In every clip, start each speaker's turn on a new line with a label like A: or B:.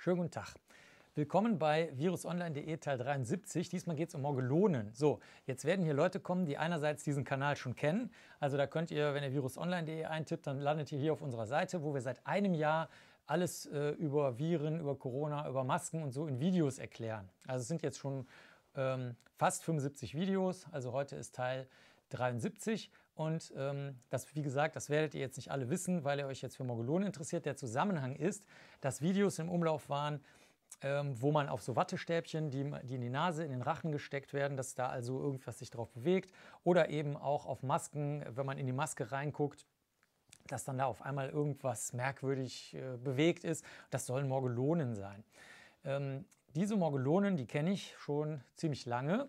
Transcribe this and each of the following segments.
A: Schönen guten Tag. Willkommen bei virusonline.de Teil 73. Diesmal geht es um Morgelonen. So, jetzt werden hier Leute kommen, die einerseits diesen Kanal schon kennen. Also da könnt ihr, wenn ihr virusonline.de eintippt, dann landet ihr hier auf unserer Seite, wo wir seit einem Jahr alles äh, über Viren, über Corona, über Masken und so in Videos erklären. Also es sind jetzt schon ähm, fast 75 Videos. Also heute ist Teil 73 und ähm, das, wie gesagt, das werdet ihr jetzt nicht alle wissen, weil ihr euch jetzt für Morgulon interessiert. Der Zusammenhang ist, dass Videos im Umlauf waren, ähm, wo man auf so Wattestäbchen, die, die, in die Nase, in den Rachen gesteckt werden, dass da also irgendwas sich drauf bewegt. Oder eben auch auf Masken, wenn man in die Maske reinguckt, dass dann da auf einmal irgendwas merkwürdig äh, bewegt ist. Das sollen Morgelonen sein. Ähm, diese Morgelonen, die kenne ich schon ziemlich lange.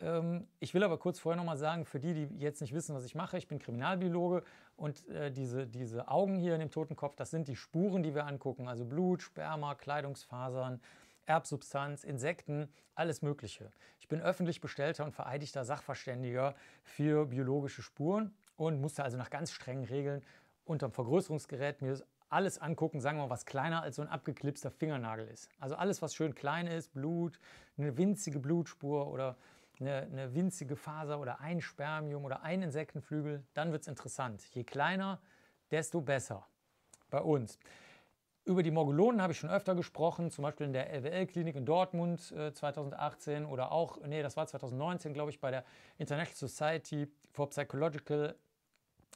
A: Ähm, ich will aber kurz vorher nochmal sagen, für die, die jetzt nicht wissen, was ich mache, ich bin Kriminalbiologe und äh, diese, diese Augen hier in dem Totenkopf, das sind die Spuren, die wir angucken, also Blut, Sperma, Kleidungsfasern, Erbsubstanz, Insekten, alles Mögliche. Ich bin öffentlich bestellter und vereidigter Sachverständiger für biologische Spuren und musste also nach ganz strengen Regeln unterm Vergrößerungsgerät mir alles angucken, sagen wir mal, was kleiner als so ein abgeklipster Fingernagel ist. Also alles, was schön klein ist, Blut, eine winzige Blutspur oder eine, eine winzige Faser oder ein Spermium oder ein Insektenflügel, dann wird es interessant. Je kleiner, desto besser bei uns. Über die Morgulonen habe ich schon öfter gesprochen, zum Beispiel in der LWL-Klinik in Dortmund äh, 2018 oder auch, nee, das war 2019, glaube ich, bei der International Society for Psychological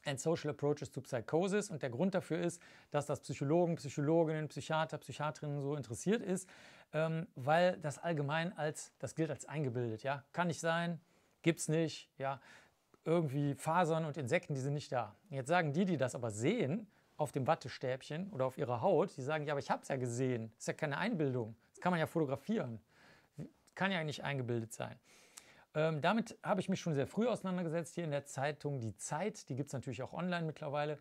A: and Social Approaches to Psychosis. Und der Grund dafür ist, dass das Psychologen, Psychologinnen, Psychiater, Psychiatrinnen so interessiert ist, ähm, weil das allgemein als, das gilt als eingebildet. Ja? Kann nicht sein, gibt's nicht, ja. Irgendwie Fasern und Insekten, die sind nicht da. Jetzt sagen die, die das aber sehen, auf dem Wattestäbchen oder auf ihrer Haut, die sagen, ja, aber ich habe es ja gesehen. Das ist ja keine Einbildung. Das kann man ja fotografieren. Kann ja nicht eingebildet sein. Ähm, damit habe ich mich schon sehr früh auseinandergesetzt hier in der Zeitung Die Zeit. Die gibt es natürlich auch online mittlerweile.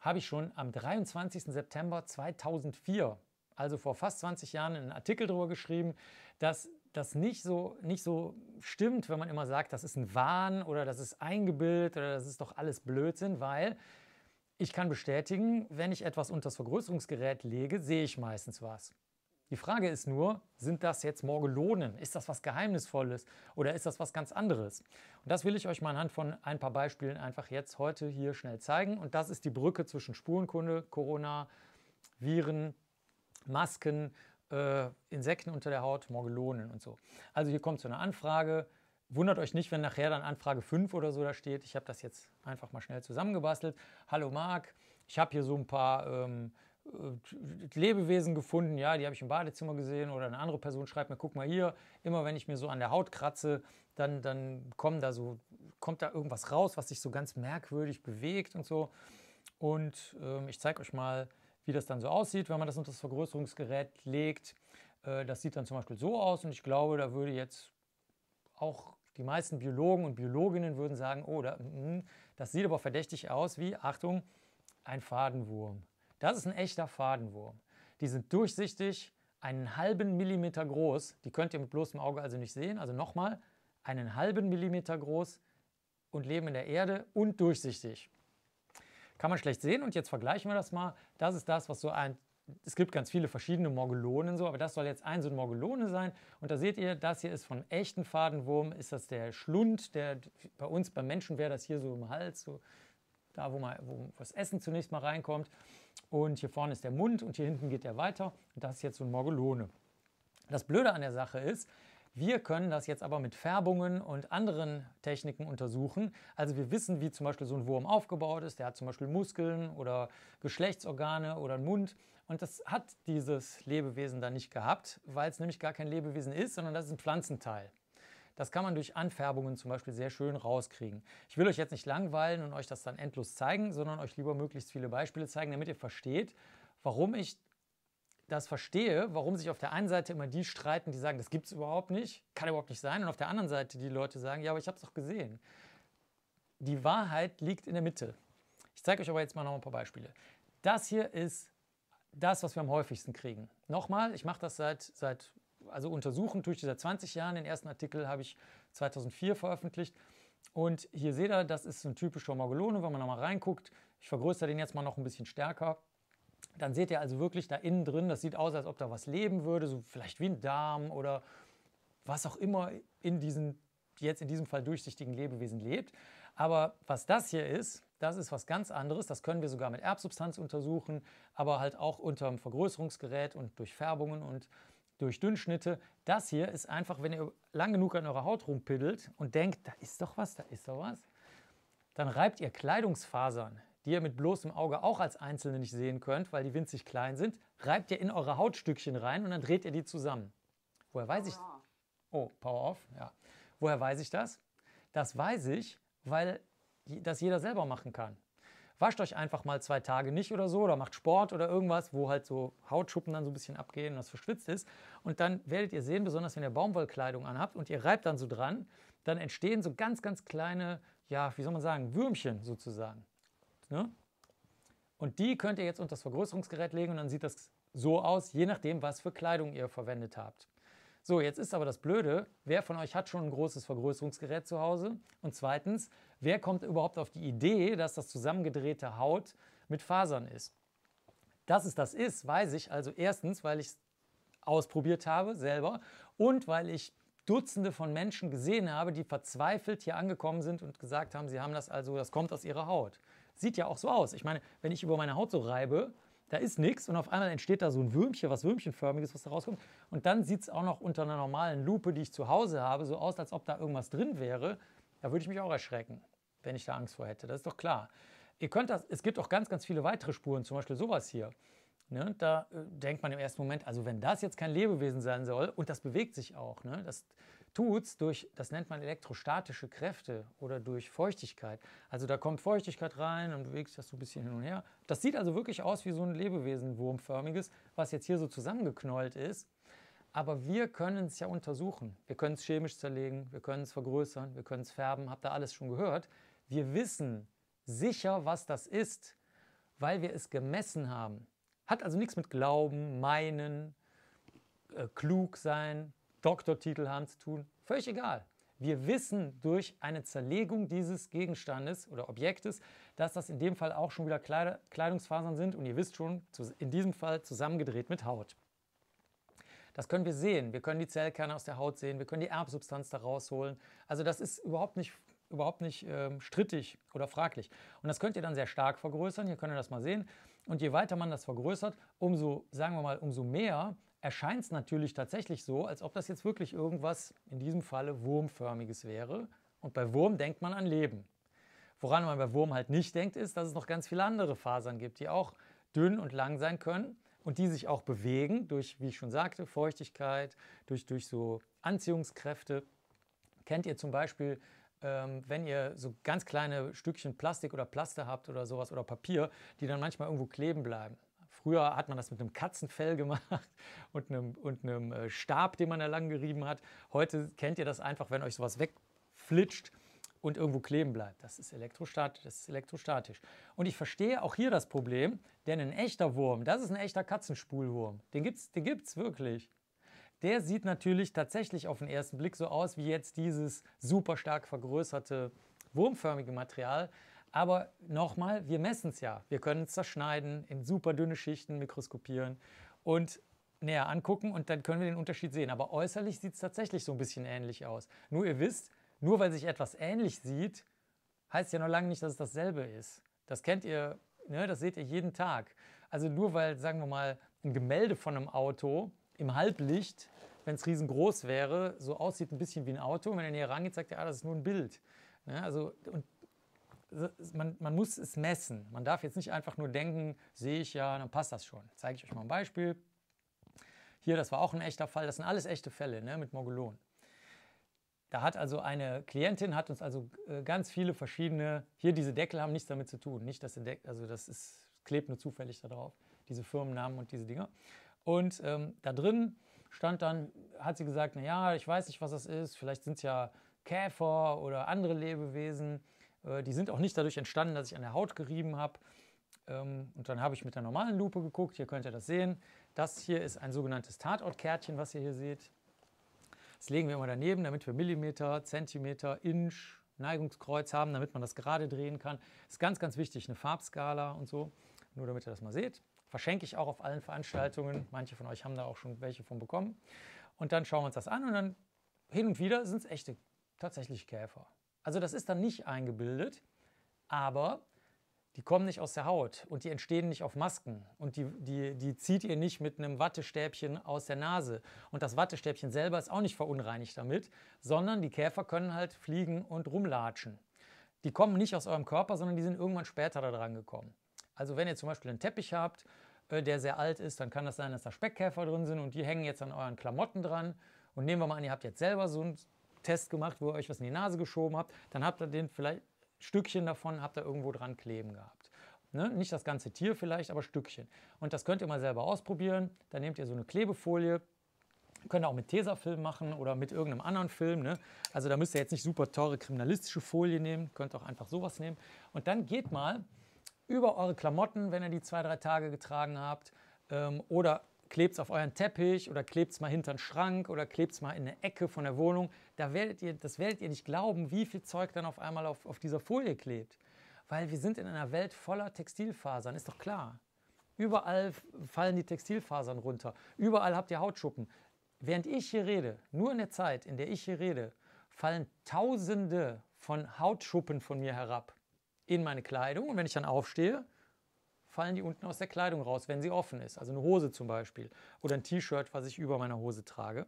A: Habe ich schon am 23. September 2004, also vor fast 20 Jahren, einen Artikel darüber geschrieben, dass das nicht so, nicht so stimmt, wenn man immer sagt, das ist ein Wahn oder das ist eingebildet oder das ist doch alles Blödsinn, weil ich kann bestätigen, wenn ich etwas unter das Vergrößerungsgerät lege, sehe ich meistens was. Die Frage ist nur, sind das jetzt Morgelonen? Ist das was Geheimnisvolles oder ist das was ganz anderes? Und das will ich euch mal anhand von ein paar Beispielen einfach jetzt heute hier schnell zeigen. Und das ist die Brücke zwischen Spurenkunde, Corona, Viren, Masken, äh, Insekten unter der Haut, Morgelonen und so. Also hier kommt so eine Anfrage. Wundert euch nicht, wenn nachher dann Anfrage 5 oder so da steht. Ich habe das jetzt einfach mal schnell zusammengebastelt. Hallo Marc, ich habe hier so ein paar ähm, äh, Lebewesen gefunden, ja, die habe ich im Badezimmer gesehen oder eine andere Person schreibt mir, guck mal hier, immer wenn ich mir so an der Haut kratze, dann, dann kommen da so, kommt da irgendwas raus, was sich so ganz merkwürdig bewegt und so. Und ähm, ich zeige euch mal, wie das dann so aussieht, wenn man das unter das Vergrößerungsgerät legt. Äh, das sieht dann zum Beispiel so aus und ich glaube, da würde jetzt auch die meisten Biologen und Biologinnen würden sagen, oh, da, mm, das sieht aber verdächtig aus wie, Achtung, ein Fadenwurm. Das ist ein echter Fadenwurm. Die sind durchsichtig, einen halben Millimeter groß. Die könnt ihr mit bloßem Auge also nicht sehen. Also nochmal, einen halben Millimeter groß und leben in der Erde und durchsichtig. Kann man schlecht sehen und jetzt vergleichen wir das mal. Das ist das, was so ein es gibt ganz viele verschiedene Morgelonen so, aber das soll jetzt ein so ein Morgelone sein. Und da seht ihr, das hier ist von echten Fadenwurm, ist das der Schlund, der bei uns, beim Menschen wäre das hier so im Hals, so da wo, mal, wo das Essen zunächst mal reinkommt. Und hier vorne ist der Mund und hier hinten geht er weiter. Und das ist jetzt so ein Morgelone. Das Blöde an der Sache ist, wir können das jetzt aber mit Färbungen und anderen Techniken untersuchen. Also wir wissen, wie zum Beispiel so ein Wurm aufgebaut ist. Der hat zum Beispiel Muskeln oder Geschlechtsorgane oder einen Mund. Und das hat dieses Lebewesen dann nicht gehabt, weil es nämlich gar kein Lebewesen ist, sondern das ist ein Pflanzenteil. Das kann man durch Anfärbungen zum Beispiel sehr schön rauskriegen. Ich will euch jetzt nicht langweilen und euch das dann endlos zeigen, sondern euch lieber möglichst viele Beispiele zeigen, damit ihr versteht, warum ich das verstehe, warum sich auf der einen Seite immer die streiten, die sagen, das gibt es überhaupt nicht, kann überhaupt nicht sein, und auf der anderen Seite die Leute sagen, ja, aber ich habe es doch gesehen. Die Wahrheit liegt in der Mitte. Ich zeige euch aber jetzt mal noch ein paar Beispiele. Das hier ist das, was wir am häufigsten kriegen. Nochmal, ich mache das seit, seit also untersuchen tue ich seit 20 Jahren. Den ersten Artikel habe ich 2004 veröffentlicht. Und hier seht ihr, das ist ein typischer Morgellone, wenn man nochmal reinguckt. Ich vergrößere den jetzt mal noch ein bisschen stärker. Dann seht ihr also wirklich da innen drin, das sieht aus, als ob da was leben würde, so vielleicht wie ein Darm oder was auch immer in diesen, jetzt in diesem Fall durchsichtigen Lebewesen lebt. Aber was das hier ist, das ist was ganz anderes. Das können wir sogar mit Erbsubstanz untersuchen, aber halt auch unter einem Vergrößerungsgerät und durch Färbungen und durch Dünnschnitte. Das hier ist einfach, wenn ihr lang genug an eurer Haut rumpiddelt und denkt, da ist doch was, da ist doch was, dann reibt ihr Kleidungsfasern, die ihr mit bloßem Auge auch als Einzelne nicht sehen könnt, weil die winzig klein sind, reibt ihr in eure Hautstückchen rein und dann dreht ihr die zusammen. Woher weiß ich... Oh, Power Off, ja. Woher weiß ich das? Das weiß ich, weil das jeder selber machen kann wascht euch einfach mal zwei Tage nicht oder so oder macht Sport oder irgendwas, wo halt so Hautschuppen dann so ein bisschen abgehen und das verschwitzt ist. Und dann werdet ihr sehen, besonders wenn ihr Baumwollkleidung anhabt und ihr reibt dann so dran, dann entstehen so ganz, ganz kleine, ja, wie soll man sagen, Würmchen sozusagen. Ne? Und die könnt ihr jetzt unter das Vergrößerungsgerät legen und dann sieht das so aus, je nachdem, was für Kleidung ihr verwendet habt. So, jetzt ist aber das Blöde, wer von euch hat schon ein großes Vergrößerungsgerät zu Hause? Und zweitens, wer kommt überhaupt auf die Idee, dass das zusammengedrehte Haut mit Fasern ist? Dass es das ist, weiß ich also erstens, weil ich es ausprobiert habe selber und weil ich Dutzende von Menschen gesehen habe, die verzweifelt hier angekommen sind und gesagt haben, sie haben das also, das kommt aus ihrer Haut. Sieht ja auch so aus. Ich meine, wenn ich über meine Haut so reibe, da ist nichts und auf einmal entsteht da so ein Würmchen, was Würmchenförmiges, was da rauskommt. Und dann sieht es auch noch unter einer normalen Lupe, die ich zu Hause habe, so aus, als ob da irgendwas drin wäre. Da würde ich mich auch erschrecken, wenn ich da Angst vor hätte. Das ist doch klar. Ihr könnt das, es gibt auch ganz, ganz viele weitere Spuren, zum Beispiel sowas hier. Ne, da äh, denkt man im ersten Moment, also wenn das jetzt kein Lebewesen sein soll und das bewegt sich auch, ne, das, tut es durch, das nennt man elektrostatische Kräfte oder durch Feuchtigkeit. Also da kommt Feuchtigkeit rein und bewegt sich das so ein bisschen hin und her. Das sieht also wirklich aus wie so ein Lebewesen wurmförmiges, was jetzt hier so zusammengeknollt ist. Aber wir können es ja untersuchen. Wir können es chemisch zerlegen, wir können es vergrößern, wir können es färben, habt ihr alles schon gehört. Wir wissen sicher, was das ist, weil wir es gemessen haben. Hat also nichts mit Glauben, meinen, äh, klug sein, Doktortitel haben zu tun, völlig egal. Wir wissen durch eine Zerlegung dieses Gegenstandes oder Objektes, dass das in dem Fall auch schon wieder Kleidungsfasern sind und ihr wisst schon, in diesem Fall zusammengedreht mit Haut. Das können wir sehen. Wir können die Zellkerne aus der Haut sehen, wir können die Erbsubstanz da rausholen. Also das ist überhaupt nicht, überhaupt nicht ähm, strittig oder fraglich. Und das könnt ihr dann sehr stark vergrößern. Hier könnt ihr das mal sehen. Und je weiter man das vergrößert, umso, sagen wir mal, umso mehr erscheint es natürlich tatsächlich so, als ob das jetzt wirklich irgendwas, in diesem Falle wurmförmiges wäre. Und bei Wurm denkt man an Leben. Woran man bei Wurm halt nicht denkt, ist, dass es noch ganz viele andere Fasern gibt, die auch dünn und lang sein können und die sich auch bewegen durch, wie ich schon sagte, Feuchtigkeit, durch, durch so Anziehungskräfte. Kennt ihr zum Beispiel, ähm, wenn ihr so ganz kleine Stückchen Plastik oder Plaste habt oder sowas oder Papier, die dann manchmal irgendwo kleben bleiben. Früher hat man das mit einem Katzenfell gemacht und einem, und einem äh, Stab, den man da lang gerieben hat. Heute kennt ihr das einfach, wenn euch sowas wegflitscht und irgendwo kleben bleibt. Das ist, Elektrostat das ist elektrostatisch. Und ich verstehe auch hier das Problem, denn ein echter Wurm, das ist ein echter Katzenspulwurm. Den gibt's, den gibt's wirklich. Der sieht natürlich tatsächlich auf den ersten Blick so aus wie jetzt dieses super stark vergrößerte wurmförmige Material. Aber nochmal, wir messen es ja. Wir können es zerschneiden, in super dünne Schichten mikroskopieren und näher angucken und dann können wir den Unterschied sehen. Aber äußerlich sieht es tatsächlich so ein bisschen ähnlich aus. Nur ihr wisst, nur weil sich etwas ähnlich sieht, heißt ja noch lange nicht, dass es dasselbe ist. Das kennt ihr, ne? das seht ihr jeden Tag. Also nur weil, sagen wir mal, ein Gemälde von einem Auto im Halblicht, wenn es riesengroß wäre, so aussieht ein bisschen wie ein Auto. Und wenn ihr näher rangeht, sagt ihr, ah, das ist nur ein Bild. Ne? Also, und man, man muss es messen. Man darf jetzt nicht einfach nur denken, sehe ich ja, dann passt das schon. Zeige ich euch mal ein Beispiel. Hier, das war auch ein echter Fall. Das sind alles echte Fälle ne, mit Mogulon. Da hat also eine Klientin, hat uns also äh, ganz viele verschiedene, hier diese Deckel haben nichts damit zu tun. Nicht, dass der Deckel, also das ist, klebt nur zufällig da drauf, diese Firmennamen und diese Dinger. Und ähm, da drin stand dann, hat sie gesagt, naja, ich weiß nicht, was das ist, vielleicht sind es ja Käfer oder andere Lebewesen. Äh, die sind auch nicht dadurch entstanden, dass ich an der Haut gerieben habe. Ähm, und dann habe ich mit der normalen Lupe geguckt. Hier könnt ihr das sehen. Das hier ist ein sogenanntes Tatortkärtchen, was ihr hier seht. Das legen wir immer daneben, damit wir Millimeter, Zentimeter, Inch, Neigungskreuz haben, damit man das gerade drehen kann. Ist ganz, ganz wichtig, eine Farbskala und so. Nur damit ihr das mal seht. Verschenke ich auch auf allen Veranstaltungen. Manche von euch haben da auch schon welche von bekommen. Und dann schauen wir uns das an und dann hin und wieder sind es echte, tatsächlich Käfer. Also das ist dann nicht eingebildet, aber die kommen nicht aus der Haut und die entstehen nicht auf Masken und die, die, die zieht ihr nicht mit einem Wattestäbchen aus der Nase. Und das Wattestäbchen selber ist auch nicht verunreinigt damit, sondern die Käfer können halt fliegen und rumlatschen. Die kommen nicht aus eurem Körper, sondern die sind irgendwann später da dran gekommen. Also wenn ihr zum Beispiel einen Teppich habt, äh, der sehr alt ist, dann kann das sein, dass da Speckkäfer drin sind und die hängen jetzt an euren Klamotten dran. Und nehmen wir mal an, ihr habt jetzt selber so einen Test gemacht, wo ihr euch was in die Nase geschoben habt, dann habt ihr den vielleicht Stückchen davon habt ihr irgendwo dran kleben gehabt. Ne? Nicht das ganze Tier vielleicht, aber Stückchen. Und das könnt ihr mal selber ausprobieren. Dann nehmt ihr so eine Klebefolie, könnt ihr auch mit Tesafilm machen oder mit irgendeinem anderen Film. Ne? Also da müsst ihr jetzt nicht super teure kriminalistische Folie nehmen, könnt auch einfach sowas nehmen. Und dann geht mal über eure Klamotten, wenn ihr die zwei, drei Tage getragen habt, ähm, oder klebt es auf euren Teppich oder klebt es mal hinter den Schrank oder klebt es mal in eine Ecke von der Wohnung. Da werdet ihr, das werdet ihr nicht glauben, wie viel Zeug dann auf einmal auf, auf dieser Folie klebt. Weil wir sind in einer Welt voller Textilfasern, ist doch klar. Überall fallen die Textilfasern runter. Überall habt ihr Hautschuppen. Während ich hier rede, nur in der Zeit, in der ich hier rede, fallen Tausende von Hautschuppen von mir herab in meine Kleidung. Und wenn ich dann aufstehe, fallen die unten aus der Kleidung raus, wenn sie offen ist. Also eine Hose zum Beispiel oder ein T-Shirt, was ich über meiner Hose trage.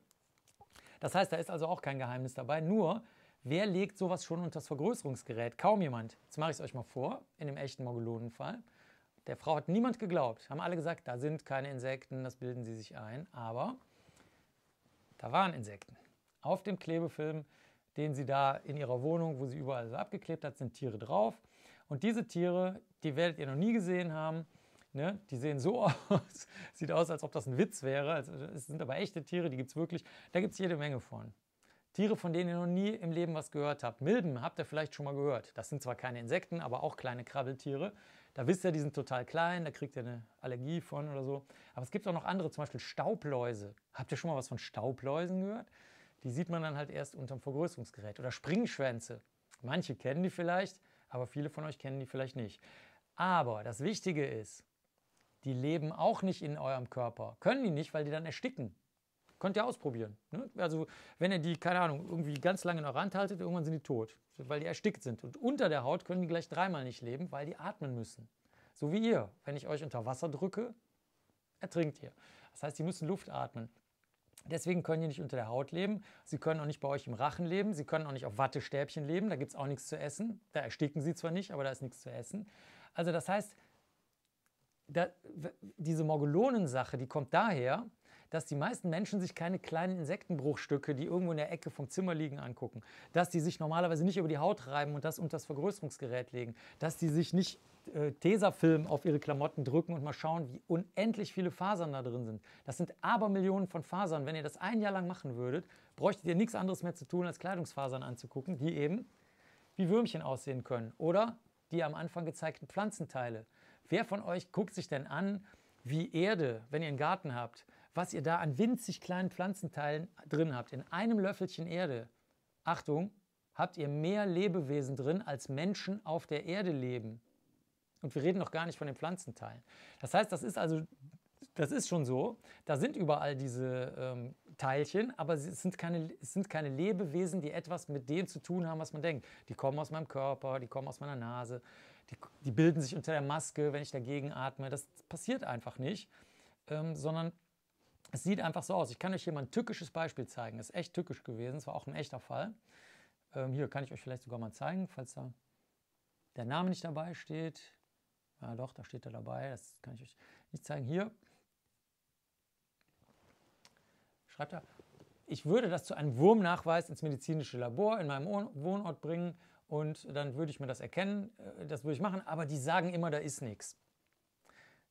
A: Das heißt, da ist also auch kein Geheimnis dabei. Nur, wer legt sowas schon unter das Vergrößerungsgerät? Kaum jemand. Jetzt mache ich es euch mal vor, in dem echten Morgulonenfall. Der Frau hat niemand geglaubt. Haben alle gesagt, da sind keine Insekten, das bilden sie sich ein. Aber da waren Insekten. Auf dem Klebefilm, den sie da in ihrer Wohnung, wo sie überall so abgeklebt hat, sind Tiere drauf. Und diese Tiere, die werdet ihr noch nie gesehen haben. Ne? Die sehen so aus, sieht aus, als ob das ein Witz wäre. Also, es sind aber echte Tiere, die gibt es wirklich. Da gibt es jede Menge von. Tiere, von denen ihr noch nie im Leben was gehört habt. Milben habt ihr vielleicht schon mal gehört. Das sind zwar keine Insekten, aber auch kleine Krabbeltiere. Da wisst ihr, die sind total klein, da kriegt ihr eine Allergie von oder so. Aber es gibt auch noch andere, zum Beispiel Staubläuse. Habt ihr schon mal was von Staubläusen gehört? Die sieht man dann halt erst unterm Vergrößerungsgerät. Oder Springschwänze. Manche kennen die vielleicht aber viele von euch kennen die vielleicht nicht. Aber das Wichtige ist, die leben auch nicht in eurem Körper. Können die nicht, weil die dann ersticken. Könnt ihr ausprobieren. Ne? Also, wenn ihr die, keine Ahnung, irgendwie ganz lange in eurer Hand haltet, irgendwann sind die tot, weil die erstickt sind. Und unter der Haut können die gleich dreimal nicht leben, weil die atmen müssen. So wie ihr. Wenn ich euch unter Wasser drücke, ertrinkt ihr. Das heißt, die müssen Luft atmen. Deswegen können die nicht unter der Haut leben. Sie können auch nicht bei euch im Rachen leben. Sie können auch nicht auf Wattestäbchen leben. Da gibt es auch nichts zu essen. Da ersticken sie zwar nicht, aber da ist nichts zu essen. Also das heißt, da, diese morgelonen die kommt daher, dass die meisten Menschen sich keine kleinen Insektenbruchstücke, die irgendwo in der Ecke vom Zimmer liegen, angucken. Dass die sich normalerweise nicht über die Haut reiben und das unter das Vergrößerungsgerät legen. Dass die sich nicht äh, Tesafilm auf ihre Klamotten drücken und mal schauen, wie unendlich viele Fasern da drin sind. Das sind Abermillionen von Fasern. Wenn ihr das ein Jahr lang machen würdet, bräuchtet ihr nichts anderes mehr zu tun, als Kleidungsfasern anzugucken, die eben wie Würmchen aussehen können. Oder die am Anfang gezeigten Pflanzenteile. Wer von euch guckt sich denn an, wie Erde, wenn ihr einen Garten habt, was ihr da an winzig kleinen Pflanzenteilen drin habt? In einem Löffelchen Erde. Achtung, habt ihr mehr Lebewesen drin, als Menschen auf der Erde leben. Und wir reden noch gar nicht von den Pflanzenteilen. Das heißt, das ist also, das ist schon so, da sind überall diese ähm, Teilchen, aber es sind, keine, es sind keine Lebewesen, die etwas mit dem zu tun haben, was man denkt. Die kommen aus meinem Körper, die kommen aus meiner Nase, die, die bilden sich unter der Maske, wenn ich dagegen atme. Das passiert einfach nicht, ähm, sondern es sieht einfach so aus. Ich kann euch hier mal ein tückisches Beispiel zeigen. Das ist echt tückisch gewesen, es war auch ein echter Fall. Ähm, hier kann ich euch vielleicht sogar mal zeigen, falls da der Name nicht dabei steht. Ja, doch, da steht er dabei. Das kann ich euch nicht zeigen. Hier schreibt er, ich würde das zu einem Wurmnachweis ins medizinische Labor in meinem Wohnort bringen und dann würde ich mir das erkennen. Äh, das würde ich machen, aber die sagen immer, da ist nichts.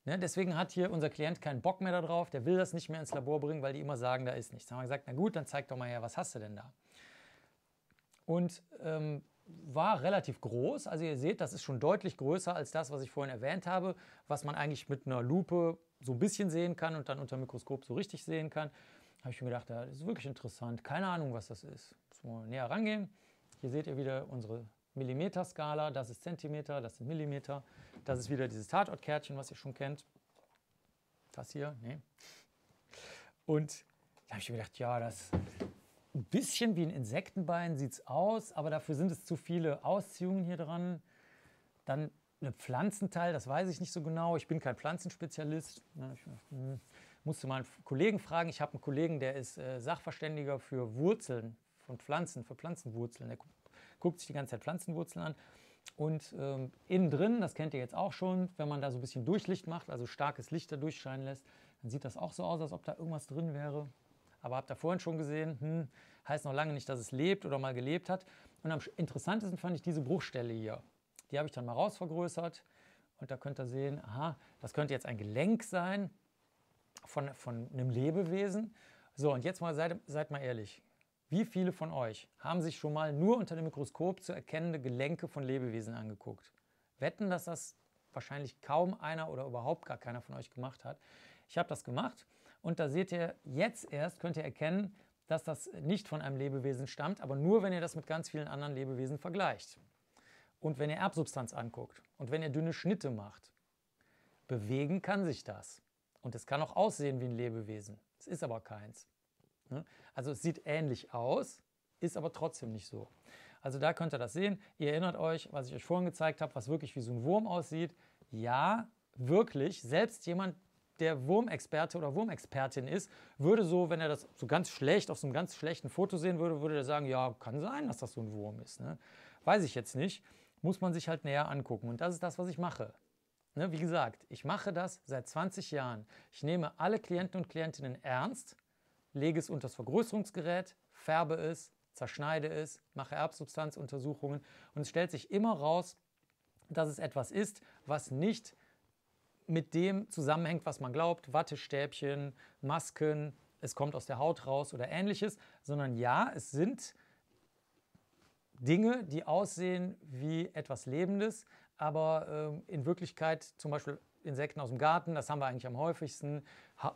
A: Ne, deswegen hat hier unser Klient keinen Bock mehr darauf, der will das nicht mehr ins Labor bringen, weil die immer sagen, da ist nichts. Dann haben wir gesagt, na gut, dann zeig doch mal her, was hast du denn da? Und ähm, war relativ groß. Also ihr seht, das ist schon deutlich größer als das, was ich vorhin erwähnt habe, was man eigentlich mit einer Lupe so ein bisschen sehen kann und dann unter Mikroskop so richtig sehen kann. Habe ich mir gedacht, das ist wirklich interessant. Keine Ahnung, was das ist. Müssen wir näher rangehen. Hier seht ihr wieder unsere Millimeter-Skala. Das ist Zentimeter, das sind Millimeter. Das ist wieder dieses Tatortkärtchen, was ihr schon kennt. Das hier, nee. Und da habe ich mir gedacht, ja, das ein bisschen wie ein Insektenbein sieht es aus, aber dafür sind es zu viele Ausziehungen hier dran. Dann ein Pflanzenteil, das weiß ich nicht so genau. Ich bin kein Pflanzenspezialist. Ne? Ich hm, musste mal einen Kollegen fragen. Ich habe einen Kollegen, der ist äh, Sachverständiger für Wurzeln von Pflanzen, für Pflanzenwurzeln. Der guckt sich die ganze Zeit Pflanzenwurzeln an. Und ähm, innen drin, das kennt ihr jetzt auch schon, wenn man da so ein bisschen Durchlicht macht, also starkes Licht da durchscheinen lässt, dann sieht das auch so aus, als ob da irgendwas drin wäre aber habt da vorhin schon gesehen, hm, heißt noch lange nicht, dass es lebt oder mal gelebt hat. Und am interessantesten fand ich diese Bruchstelle hier. Die habe ich dann mal rausvergrößert und da könnt ihr sehen, aha, das könnte jetzt ein Gelenk sein von, von einem Lebewesen. So, und jetzt mal seid, seid mal ehrlich. Wie viele von euch haben sich schon mal nur unter dem Mikroskop zu erkennende Gelenke von Lebewesen angeguckt? Wetten, dass das wahrscheinlich kaum einer oder überhaupt gar keiner von euch gemacht hat. Ich habe das gemacht und da seht ihr jetzt erst, könnt ihr erkennen, dass das nicht von einem Lebewesen stammt, aber nur, wenn ihr das mit ganz vielen anderen Lebewesen vergleicht. Und wenn ihr Erbsubstanz anguckt und wenn ihr dünne Schnitte macht. Bewegen kann sich das. Und es kann auch aussehen wie ein Lebewesen. Es ist aber keins. Ne? Also es sieht ähnlich aus, ist aber trotzdem nicht so. Also da könnt ihr das sehen. Ihr erinnert euch, was ich euch vorhin gezeigt habe, was wirklich wie so ein Wurm aussieht. Ja, wirklich, selbst jemand, der Wurmexperte oder Wurmexpertin ist, würde so, wenn er das so ganz schlecht auf so einem ganz schlechten Foto sehen würde, würde er sagen, ja, kann sein, dass das so ein Wurm ist. Ne? Weiß ich jetzt nicht. Muss man sich halt näher angucken. Und das ist das, was ich mache. Ne? Wie gesagt, ich mache das seit 20 Jahren. Ich nehme alle Klienten und Klientinnen ernst, lege es unter das Vergrößerungsgerät, färbe es, zerschneide es, mache Erbsubstanzuntersuchungen und es stellt sich immer raus, dass es etwas ist, was nicht mit dem zusammenhängt, was man glaubt, Wattestäbchen, Masken, es kommt aus der Haut raus oder ähnliches, sondern ja, es sind Dinge, die aussehen wie etwas Lebendes, aber ähm, in Wirklichkeit zum Beispiel Insekten aus dem Garten, das haben wir eigentlich am häufigsten. Ha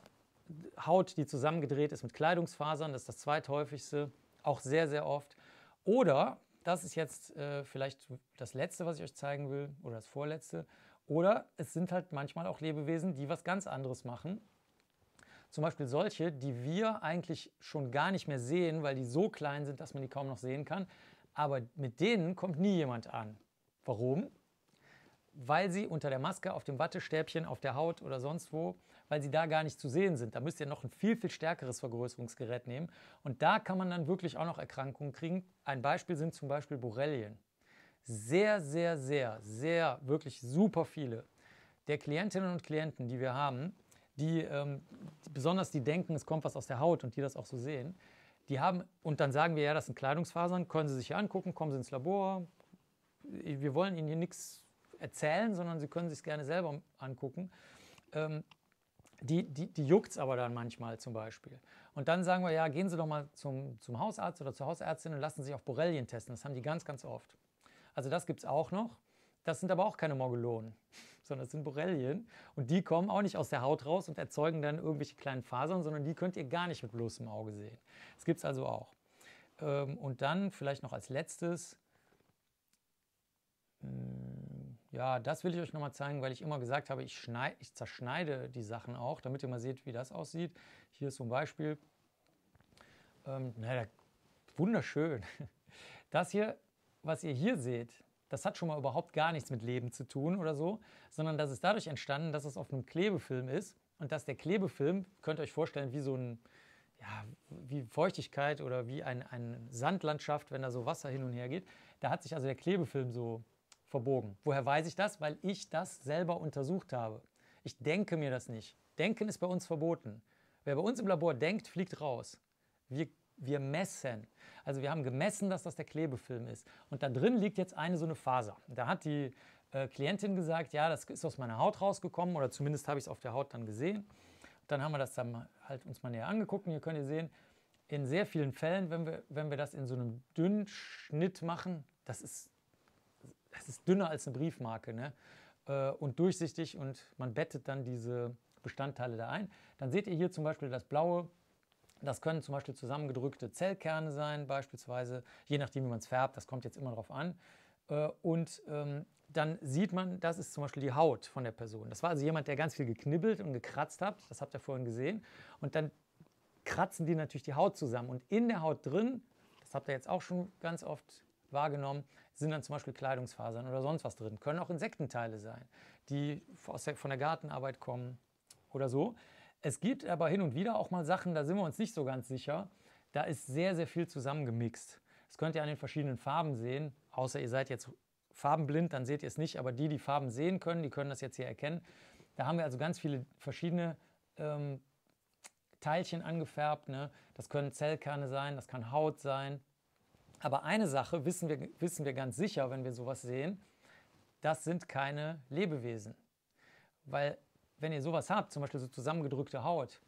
A: Haut, die zusammengedreht ist mit Kleidungsfasern, das ist das zweithäufigste, auch sehr, sehr oft. Oder, das ist jetzt äh, vielleicht das letzte, was ich euch zeigen will, oder das vorletzte, oder es sind halt manchmal auch Lebewesen, die was ganz anderes machen. Zum Beispiel solche, die wir eigentlich schon gar nicht mehr sehen, weil die so klein sind, dass man die kaum noch sehen kann. Aber mit denen kommt nie jemand an. Warum? Weil sie unter der Maske, auf dem Wattestäbchen, auf der Haut oder sonst wo, weil sie da gar nicht zu sehen sind. Da müsst ihr noch ein viel, viel stärkeres Vergrößerungsgerät nehmen. Und da kann man dann wirklich auch noch Erkrankungen kriegen. Ein Beispiel sind zum Beispiel Borrelien sehr, sehr, sehr, sehr, wirklich super viele der Klientinnen und Klienten, die wir haben, die ähm, besonders die denken, es kommt was aus der Haut und die das auch so sehen, die haben, und dann sagen wir, ja, das sind Kleidungsfasern, können Sie sich hier angucken, kommen Sie ins Labor. Wir wollen Ihnen hier nichts erzählen, sondern Sie können sich gerne selber angucken. Ähm, die, die, die juckt es aber dann manchmal zum Beispiel. Und dann sagen wir, ja, gehen Sie doch mal zum, zum Hausarzt oder zur Hausärztin und lassen sich auf Borrelien testen. Das haben die ganz, ganz oft. Also das gibt es auch noch. Das sind aber auch keine Morgelonen, sondern das sind Borrelien. Und die kommen auch nicht aus der Haut raus und erzeugen dann irgendwelche kleinen Fasern, sondern die könnt ihr gar nicht mit bloßem Auge sehen. Das gibt es also auch. Ähm, und dann vielleicht noch als letztes, hm, ja, das will ich euch nochmal zeigen, weil ich immer gesagt habe, ich, schneid, ich zerschneide die Sachen auch, damit ihr mal seht, wie das aussieht. Hier ist zum Beispiel. Ähm, naja, wunderschön. Das hier was ihr hier seht, das hat schon mal überhaupt gar nichts mit Leben zu tun oder so, sondern das ist dadurch entstanden, dass es auf einem Klebefilm ist und dass der Klebefilm, könnt ihr euch vorstellen, wie so ein, ja, wie Feuchtigkeit oder wie ein, eine Sandlandschaft, wenn da so Wasser hin und her geht. Da hat sich also der Klebefilm so verbogen. Woher weiß ich das? Weil ich das selber untersucht habe. Ich denke mir das nicht. Denken ist bei uns verboten. Wer bei uns im Labor denkt, fliegt raus. Wir wir messen. Also wir haben gemessen, dass das der Klebefilm ist. Und da drin liegt jetzt eine so eine Faser. Da hat die äh, Klientin gesagt, ja, das ist aus meiner Haut rausgekommen oder zumindest habe ich es auf der Haut dann gesehen. Und dann haben wir das dann halt uns mal näher angeguckt und hier könnt ihr sehen, in sehr vielen Fällen, wenn wir, wenn wir das in so einem dünnen Schnitt machen, das ist, das ist dünner als eine Briefmarke ne? Äh, und durchsichtig und man bettet dann diese Bestandteile da ein. Dann seht ihr hier zum Beispiel das blaue das können zum Beispiel zusammengedrückte Zellkerne sein, beispielsweise, je nachdem, wie man es färbt, das kommt jetzt immer drauf an. Äh, und ähm, dann sieht man, das ist zum Beispiel die Haut von der Person. Das war also jemand, der ganz viel geknibbelt und gekratzt hat, das habt ihr vorhin gesehen. Und dann kratzen die natürlich die Haut zusammen. Und in der Haut drin, das habt ihr jetzt auch schon ganz oft wahrgenommen, sind dann zum Beispiel Kleidungsfasern oder sonst was drin. Können auch Insektenteile sein, die von der Gartenarbeit kommen oder so. Es gibt aber hin und wieder auch mal Sachen, da sind wir uns nicht so ganz sicher. Da ist sehr, sehr viel zusammengemixt. Das könnt ihr an den verschiedenen Farben sehen, außer ihr seid jetzt farbenblind, dann seht ihr es nicht, aber die, die Farben sehen können, die können das jetzt hier erkennen. Da haben wir also ganz viele verschiedene ähm, Teilchen angefärbt. Ne? Das können Zellkerne sein, das kann Haut sein. Aber eine Sache wissen wir, wissen wir ganz sicher, wenn wir sowas sehen, das sind keine Lebewesen. Weil wenn ihr sowas habt, zum Beispiel so zusammengedrückte Haut,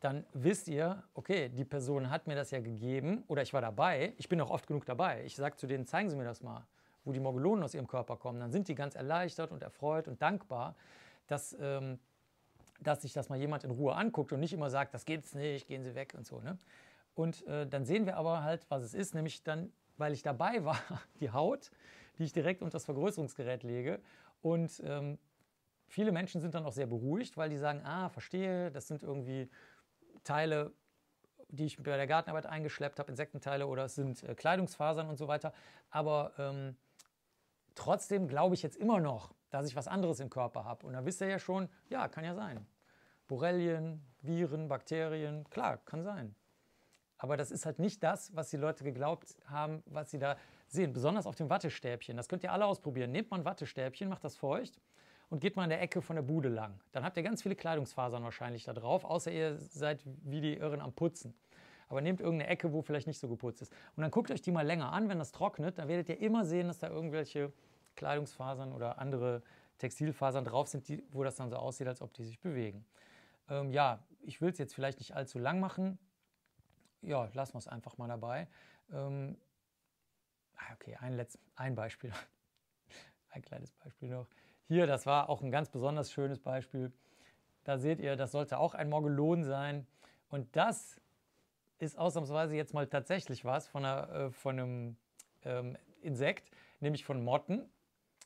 A: dann wisst ihr, okay, die Person hat mir das ja gegeben oder ich war dabei, ich bin auch oft genug dabei. Ich sage zu denen, zeigen Sie mir das mal, wo die Morgelonen aus ihrem Körper kommen. Dann sind die ganz erleichtert und erfreut und dankbar, dass, ähm, dass sich das mal jemand in Ruhe anguckt und nicht immer sagt, das geht's nicht, gehen Sie weg und so. Ne? Und äh, dann sehen wir aber halt, was es ist, nämlich dann, weil ich dabei war, die Haut, die ich direkt unter das Vergrößerungsgerät lege und ähm, viele Menschen sind dann auch sehr beruhigt, weil die sagen, ah, verstehe, das sind irgendwie Teile, die ich bei der Gartenarbeit eingeschleppt habe, Insektenteile oder es sind äh, Kleidungsfasern und so weiter. Aber ähm, trotzdem glaube ich jetzt immer noch, dass ich was anderes im Körper habe. Und da wisst ihr ja schon, ja, kann ja sein. Borrelien, Viren, Bakterien, klar, kann sein. Aber das ist halt nicht das, was die Leute geglaubt haben, was sie da sehen. Besonders auf dem Wattestäbchen. Das könnt ihr alle ausprobieren. Nehmt mal ein Wattestäbchen, macht das feucht und geht mal in der Ecke von der Bude lang. Dann habt ihr ganz viele Kleidungsfasern wahrscheinlich da drauf, außer ihr seid wie die Irren am Putzen. Aber nehmt irgendeine Ecke, wo vielleicht nicht so geputzt ist. Und dann guckt euch die mal länger an, wenn das trocknet, dann werdet ihr immer sehen, dass da irgendwelche Kleidungsfasern oder andere Textilfasern drauf sind, die, wo das dann so aussieht, als ob die sich bewegen. Ähm, ja, ich will es jetzt vielleicht nicht allzu lang machen. Ja, lassen wir es einfach mal dabei. Ähm, ah, okay, ein, letztes, ein Beispiel. ein kleines Beispiel noch. Hier, das war auch ein ganz besonders schönes Beispiel. Da seht ihr, das sollte auch ein Morgelon sein. Und das ist ausnahmsweise jetzt mal tatsächlich was von, einer, äh, von einem ähm, Insekt, nämlich von Motten.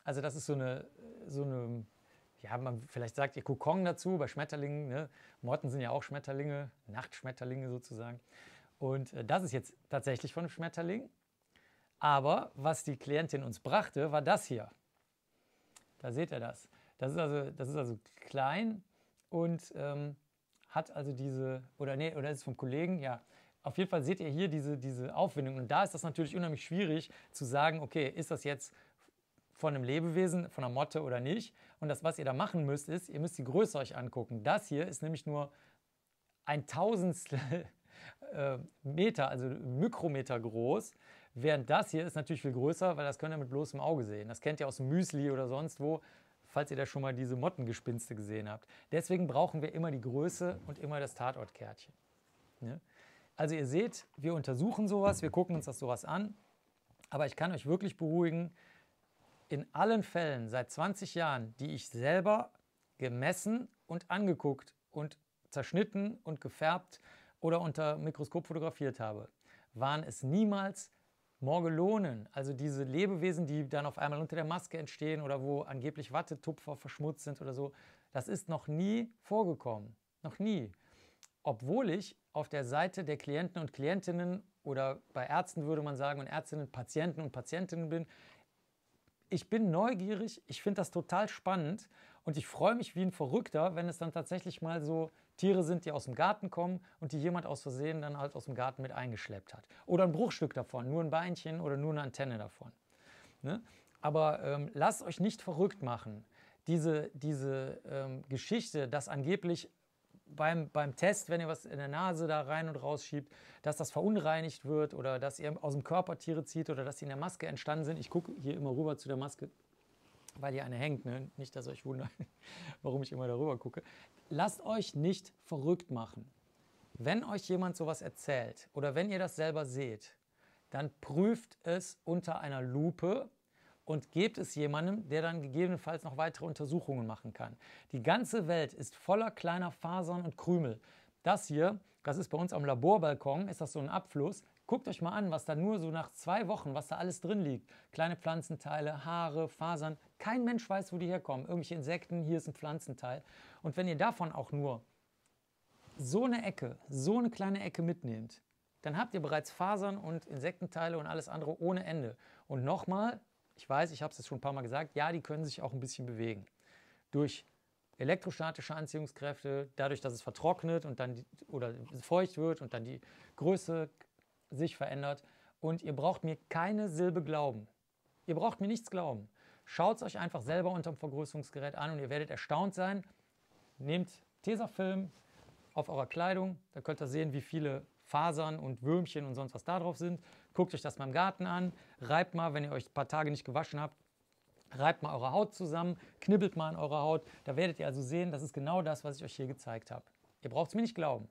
A: Also das ist so eine, so eine ja, man vielleicht sagt ihr Kokon dazu bei Schmetterlingen. Ne? Motten sind ja auch Schmetterlinge, Nachtschmetterlinge sozusagen. Und äh, das ist jetzt tatsächlich von einem Schmetterling. Aber was die Klientin uns brachte, war das hier. Da seht ihr das. Das ist also, das ist also klein und ähm, hat also diese, oder nee, oder ist es vom Kollegen, ja. Auf jeden Fall seht ihr hier diese, diese Aufwindung. Und da ist das natürlich unheimlich schwierig zu sagen, okay, ist das jetzt von einem Lebewesen, von einer Motte oder nicht. Und das, was ihr da machen müsst, ist, ihr müsst die Größe euch angucken. Das hier ist nämlich nur ein Tausendstel äh, Meter, also Mikrometer groß. Während das hier ist natürlich viel größer, weil das könnt ihr mit bloßem Auge sehen. Das kennt ihr aus Müsli oder sonst wo, falls ihr da schon mal diese Mottengespinste gesehen habt. Deswegen brauchen wir immer die Größe und immer das Tatortkärtchen. Ne? Also ihr seht, wir untersuchen sowas, wir gucken uns das sowas an. Aber ich kann euch wirklich beruhigen, in allen Fällen seit 20 Jahren, die ich selber gemessen und angeguckt und zerschnitten und gefärbt oder unter Mikroskop fotografiert habe, waren es niemals Morgelonen, also diese Lebewesen, die dann auf einmal unter der Maske entstehen oder wo angeblich Wattetupfer verschmutzt sind oder so, das ist noch nie vorgekommen. Noch nie. Obwohl ich auf der Seite der Klienten und Klientinnen oder bei Ärzten würde man sagen und Ärztinnen, Patienten und Patientinnen bin, ich bin neugierig, ich finde das total spannend und ich freue mich wie ein Verrückter, wenn es dann tatsächlich mal so Tiere sind, die aus dem Garten kommen und die jemand aus Versehen dann halt aus dem Garten mit eingeschleppt hat. Oder ein Bruchstück davon, nur ein Beinchen oder nur eine Antenne davon. Ne? Aber ähm, lasst euch nicht verrückt machen. Diese, diese ähm, Geschichte, dass angeblich beim, beim Test, wenn ihr was in der Nase da rein und rausschiebt, dass das verunreinigt wird oder dass ihr aus dem Körper Tiere zieht oder dass die in der Maske entstanden sind. Ich gucke hier immer rüber zu der Maske, weil hier eine hängt. Ne? Nicht, dass euch wundert, warum ich immer darüber gucke lasst euch nicht verrückt machen. Wenn euch jemand sowas erzählt oder wenn ihr das selber seht, dann prüft es unter einer Lupe und gebt es jemandem, der dann gegebenenfalls noch weitere Untersuchungen machen kann. Die ganze Welt ist voller kleiner Fasern und Krümel. Das hier, das ist bei uns am Laborbalkon, ist das so ein Abfluss. Guckt euch mal an, was da nur so nach zwei Wochen, was da alles drin liegt. Kleine Pflanzenteile, Haare, Fasern. Kein Mensch weiß, wo die herkommen. Irgendwelche Insekten, hier ist ein Pflanzenteil. Und wenn ihr davon auch nur so eine Ecke, so eine kleine Ecke mitnehmt, dann habt ihr bereits Fasern und Insektenteile und alles andere ohne Ende. Und nochmal, ich weiß, ich habe es jetzt schon ein paar Mal gesagt, ja, die können sich auch ein bisschen bewegen. Durch elektrostatische Anziehungskräfte, dadurch, dass es vertrocknet und dann die, oder feucht wird und dann die Größe sich verändert. Und ihr braucht mir keine Silbe glauben. Ihr braucht mir nichts glauben. Schaut es euch einfach selber unterm Vergrößerungsgerät an und ihr werdet erstaunt sein, nehmt Tesafilm auf eurer Kleidung, da könnt ihr sehen, wie viele Fasern und Würmchen und sonst was da drauf sind. Guckt euch das mal im Garten an, reibt mal, wenn ihr euch ein paar Tage nicht gewaschen habt, reibt mal eure Haut zusammen, knibbelt mal an eurer Haut. Da werdet ihr also sehen, das ist genau das, was ich euch hier gezeigt habe. Ihr braucht es mir nicht glauben.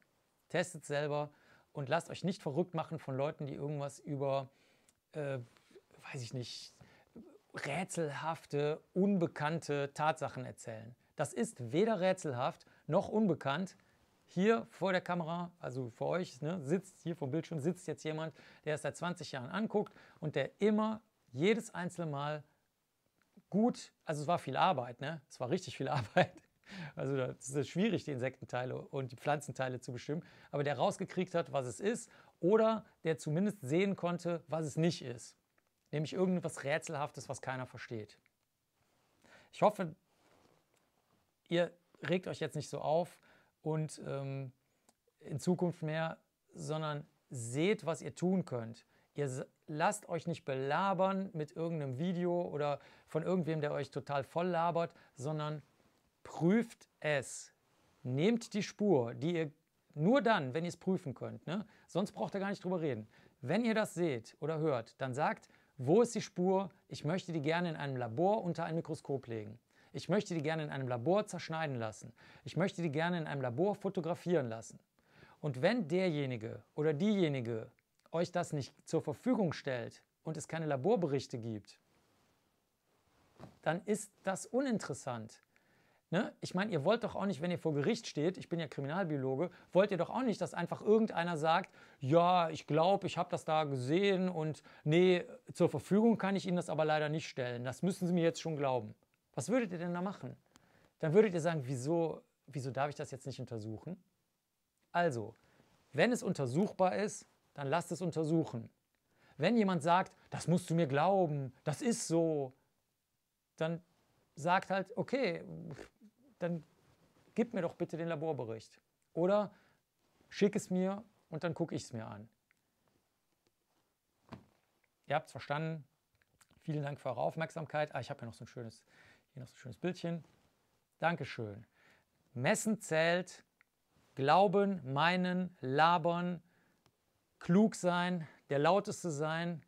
A: Testet selber und lasst euch nicht verrückt machen von Leuten, die irgendwas über, äh, weiß ich nicht, rätselhafte, unbekannte Tatsachen erzählen. Das ist weder rätselhaft noch unbekannt. Hier vor der Kamera, also vor euch, ne, sitzt hier vor dem Bildschirm, sitzt jetzt jemand, der es seit 20 Jahren anguckt und der immer jedes einzelne Mal gut, also es war viel Arbeit, ne? es war richtig viel Arbeit. Also es ist schwierig, die Insektenteile und die Pflanzenteile zu bestimmen, aber der rausgekriegt hat, was es ist oder der zumindest sehen konnte, was es nicht ist. Nämlich irgendwas Rätselhaftes, was keiner versteht. Ich hoffe, ihr regt euch jetzt nicht so auf und ähm, in Zukunft mehr, sondern seht, was ihr tun könnt. Ihr lasst euch nicht belabern mit irgendeinem Video oder von irgendwem, der euch total voll labert, sondern prüft es. Nehmt die Spur, die ihr nur dann, wenn ihr es prüfen könnt, ne? sonst braucht ihr gar nicht drüber reden. Wenn ihr das seht oder hört, dann sagt, wo ist die Spur? Ich möchte die gerne in einem Labor unter ein Mikroskop legen. Ich möchte die gerne in einem Labor zerschneiden lassen. Ich möchte die gerne in einem Labor fotografieren lassen. Und wenn derjenige oder diejenige euch das nicht zur Verfügung stellt und es keine Laborberichte gibt, dann ist das uninteressant. Ne? Ich meine, ihr wollt doch auch nicht, wenn ihr vor Gericht steht, ich bin ja Kriminalbiologe, wollt ihr doch auch nicht, dass einfach irgendeiner sagt, ja, ich glaube, ich habe das da gesehen und nee, zur Verfügung kann ich Ihnen das aber leider nicht stellen. Das müssen Sie mir jetzt schon glauben. Was würdet ihr denn da machen? Dann würdet ihr sagen, wieso, wieso darf ich das jetzt nicht untersuchen? Also, wenn es untersuchbar ist, dann lasst es untersuchen. Wenn jemand sagt, das musst du mir glauben, das ist so, dann sagt halt, okay, dann gib mir doch bitte den Laborbericht. Oder schick es mir und dann gucke ich es mir an. Ihr habt es verstanden. Vielen Dank für eure Aufmerksamkeit. Ah, ich habe ja noch so ein schönes hier noch so ein schönes Bildchen. Dankeschön. Messen zählt, glauben, meinen, labern, klug sein, der lauteste sein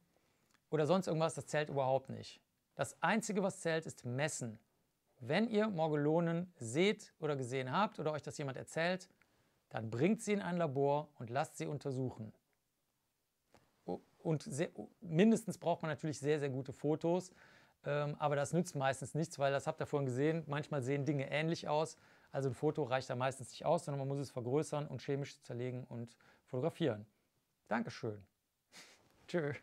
A: oder sonst irgendwas, das zählt überhaupt nicht. Das Einzige, was zählt, ist messen. Wenn ihr Morgelonen seht oder gesehen habt oder euch das jemand erzählt, dann bringt sie in ein Labor und lasst sie untersuchen. Und sehr, mindestens braucht man natürlich sehr, sehr gute Fotos, ähm, aber das nützt meistens nichts, weil das habt ihr vorhin gesehen, manchmal sehen Dinge ähnlich aus. Also ein Foto reicht da meistens nicht aus, sondern man muss es vergrößern und chemisch zerlegen und fotografieren. Dankeschön. Tschö.